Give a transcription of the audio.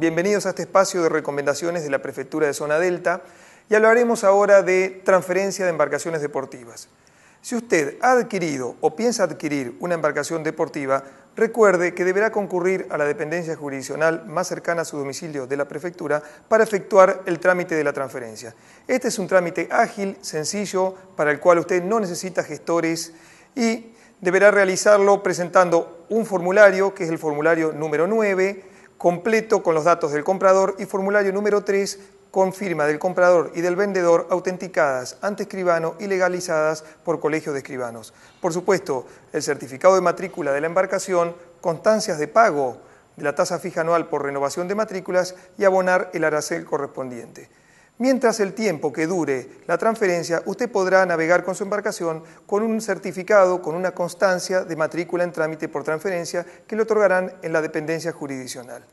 Bienvenidos a este espacio de recomendaciones de la Prefectura de Zona Delta y hablaremos ahora de transferencia de embarcaciones deportivas. Si usted ha adquirido o piensa adquirir una embarcación deportiva, recuerde que deberá concurrir a la dependencia jurisdiccional más cercana a su domicilio de la prefectura para efectuar el trámite de la transferencia. Este es un trámite ágil, sencillo, para el cual usted no necesita gestores y deberá realizarlo presentando un formulario, que es el formulario número 9, completo con los datos del comprador y formulario número 3 con firma del comprador y del vendedor autenticadas ante escribano y legalizadas por colegio de escribanos. Por supuesto, el certificado de matrícula de la embarcación, constancias de pago de la tasa fija anual por renovación de matrículas y abonar el aracel correspondiente. Mientras el tiempo que dure la transferencia, usted podrá navegar con su embarcación con un certificado, con una constancia de matrícula en trámite por transferencia que le otorgarán en la dependencia jurisdiccional.